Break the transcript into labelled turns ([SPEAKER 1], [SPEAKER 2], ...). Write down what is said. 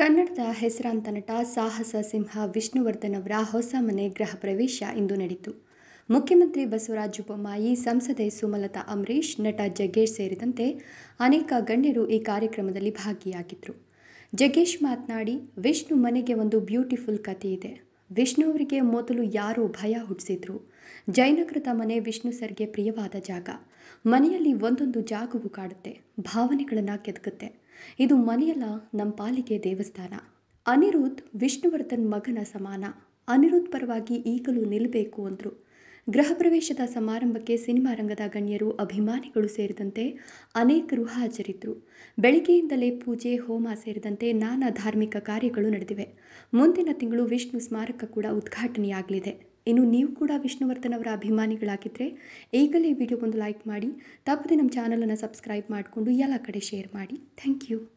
[SPEAKER 1] ಕನ್ನಡದ ಹೆಸರಾಂತ ನಟ ಸಾಹಸ ಸಿಂಹ ವಿಷ್ಣುವರ್ಧನ್ ಅವರ ಹೊಸ ಮನೆ ಗೃಹ ಪ್ರವೇಶ ಇಂದು ನಡೆಯಿತು ಮುಖ್ಯಮಂತ್ರಿ ಬಸವರಾಜ ಬೊಮ್ಮಾಯಿ ಸಂಸದೆ ಸುಮಲತಾ ಅಂಬರೀಷ್ ನಟ ಜಗ್ಗೇಶ್ ಸೇರಿದಂತೆ ಅನೇಕ ಗಣ್ಯರು ಈ ಕಾರ್ಯಕ್ರಮದಲ್ಲಿ ಭಾಗಿಯಾಗಿದ್ದರು ಜಗ್ಗೇಶ್ ಮಾತನಾಡಿ ವಿಷ್ಣು ಮನೆಗೆ ಒಂದು ಬ್ಯೂಟಿಫುಲ್ ಕಥೆ ಇದೆ ವಿಷ್ಣುವರಿಗೆ ಮೊದಲು ಯಾರು ಭಯ ಹುಟ್ಟಿಸಿದ್ರು ಜಯನಗರದ ಮನೆ ವಿಷ್ಣು ಸರ್ಗೆ ಪ್ರಿಯವಾದ ಜಾಗ ಮನೆಯಲ್ಲಿ ಒಂದೊಂದು ಜಾಗವು ಕಾಡುತ್ತೆ ಭಾವನೆಗಳನ್ನು ಕೆದಕುತ್ತೆ ಇದು ಮನೆಯಲ್ಲ ನಮ್ಮ ಪಾಲಿಗೆ ದೇವಸ್ಥಾನ ಅನಿರುದ್ಧ್ ವಿಷ್ಣುವರ್ಧನ್ ಮಗನ ಸಮಾನ ಅನಿರುದ್ಧ್ ಪರವಾಗಿ ಈಗಲೂ ನಿಲ್ಲಬೇಕು ಅಂದರು ಗೃಹ ಪ್ರವೇಶದ ಸಮಾರಂಭಕ್ಕೆ ಸಿನಿಮಾ ರಂಗದ ಗಣ್ಯರು ಅಭಿಮಾನಿಗಳು ಸೇರಿದಂತೆ ಅನೇಕರು ಹಾಜರಿದ್ದರು ಬೆಳಗ್ಗೆಯಿಂದಲೇ ಪೂಜೆ ಹೋಮ ಸೇರಿದಂತೆ ನಾನಾ ಧಾರ್ಮಿಕ ಕಾರ್ಯಗಳು ನಡೆದಿವೆ ಮುಂದಿನ ತಿಂಗಳು ವಿಷ್ಣು ಸ್ಮಾರಕ ಕೂಡ ಉದ್ಘಾಟನೆಯಾಗಲಿದೆ ಇನ್ನು ನೀವು ಕೂಡ ವಿಷ್ಣುವರ್ಧನ್ ಅವರ ಅಭಿಮಾನಿಗಳಾಗಿದ್ದರೆ ಈಗಲೇ ವಿಡಿಯೋ ಒಂದು ಲೈಕ್ ಮಾಡಿ ತಪ್ಪದೆ ನಮ್ಮ ಚಾನಲನ್ನು ಸಬ್ಸ್ಕ್ರೈಬ್ ಮಾಡಿಕೊಂಡು ಎಲ್ಲ ಕಡೆ ಶೇರ್ ಮಾಡಿ ಥ್ಯಾಂಕ್ ಯು